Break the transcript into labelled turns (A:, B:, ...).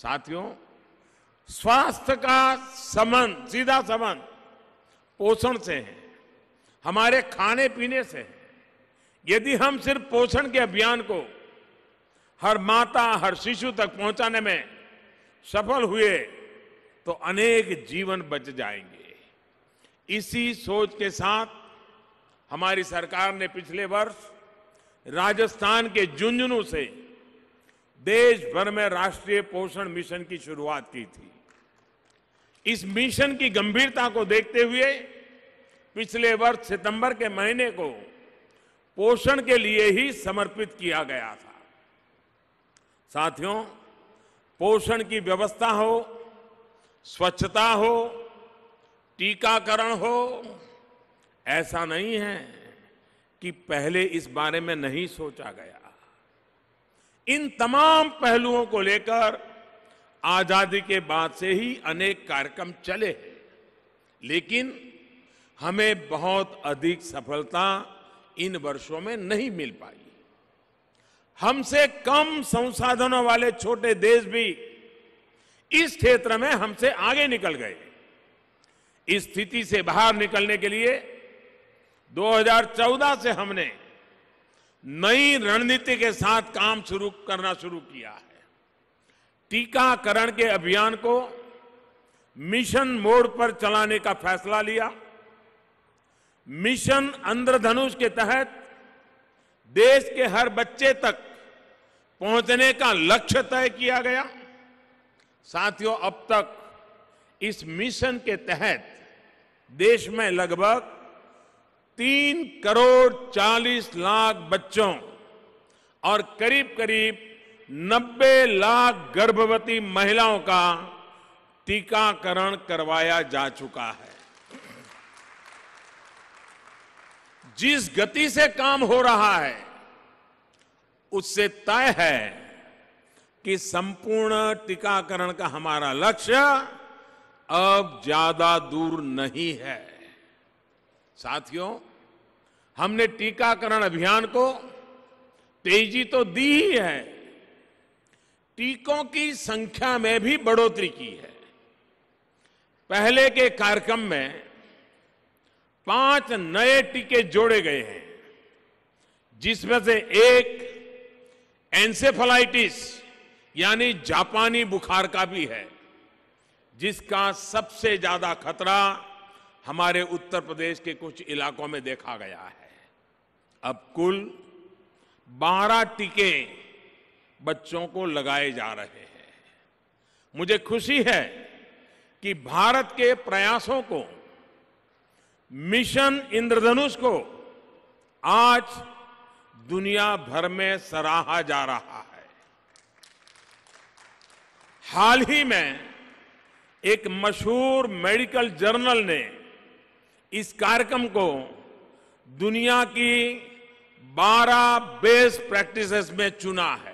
A: साथियों स्वास्थ्य का संबंध सीधा संबंध पोषण से है हमारे खाने पीने से है यदि हम सिर्फ पोषण के अभियान को हर माता हर शिशु तक पहुंचाने में सफल हुए तो अनेक जीवन बच जाएंगे इसी सोच के साथ हमारी सरकार ने पिछले वर्ष राजस्थान के झुंझुनू से देश भर में राष्ट्रीय पोषण मिशन की शुरुआत की थी इस मिशन की गंभीरता को देखते हुए पिछले वर्ष सितंबर के महीने को पोषण के लिए ही समर्पित किया गया था साथियों पोषण की व्यवस्था हो स्वच्छता हो टीकाकरण हो ऐसा नहीं है कि पहले इस बारे में नहीं सोचा गया इन तमाम पहलुओं को लेकर आजादी के बाद से ही अनेक कार्यक्रम चले हैं लेकिन हमें बहुत अधिक सफलता इन वर्षों में नहीं मिल पाई हमसे कम संसाधनों वाले छोटे देश भी इस क्षेत्र में हमसे आगे निकल गए इस स्थिति से बाहर निकलने के लिए 2014 से हमने नई रणनीति के साथ काम शुरू करना शुरू किया है टीकाकरण के अभियान को मिशन मोड पर चलाने का फैसला लिया मिशन अंध्रधनुष के तहत देश के हर बच्चे तक पहुंचने का लक्ष्य तय किया गया साथियों अब तक इस मिशन के तहत देश में लगभग तीन करोड़ चालीस लाख बच्चों और करीब करीब नब्बे लाख गर्भवती महिलाओं का टीकाकरण करवाया जा चुका है जिस गति से काम हो रहा है उससे तय है कि संपूर्ण टीकाकरण का हमारा लक्ष्य अब ज्यादा दूर नहीं है साथियों हमने टीकाकरण अभियान को तेजी तो दी ही है टीकों की संख्या में भी बढ़ोतरी की है पहले के कार्यक्रम में पांच नए टीके जोड़े गए हैं जिसमें से एक एंसेफलाइटिस यानी जापानी बुखार का भी है जिसका सबसे ज्यादा खतरा हमारे उत्तर प्रदेश के कुछ इलाकों में देखा गया है अब कुल 12 टीके बच्चों को लगाए जा रहे हैं मुझे खुशी है कि भारत के प्रयासों को मिशन इंद्रधनुष को आज दुनिया भर में सराहा जा रहा है हाल ही में एक मशहूर मेडिकल जर्नल ने इस कार्यक्रम को दुनिया की 12 बेस्ट प्रैक्टिसेस में चुना है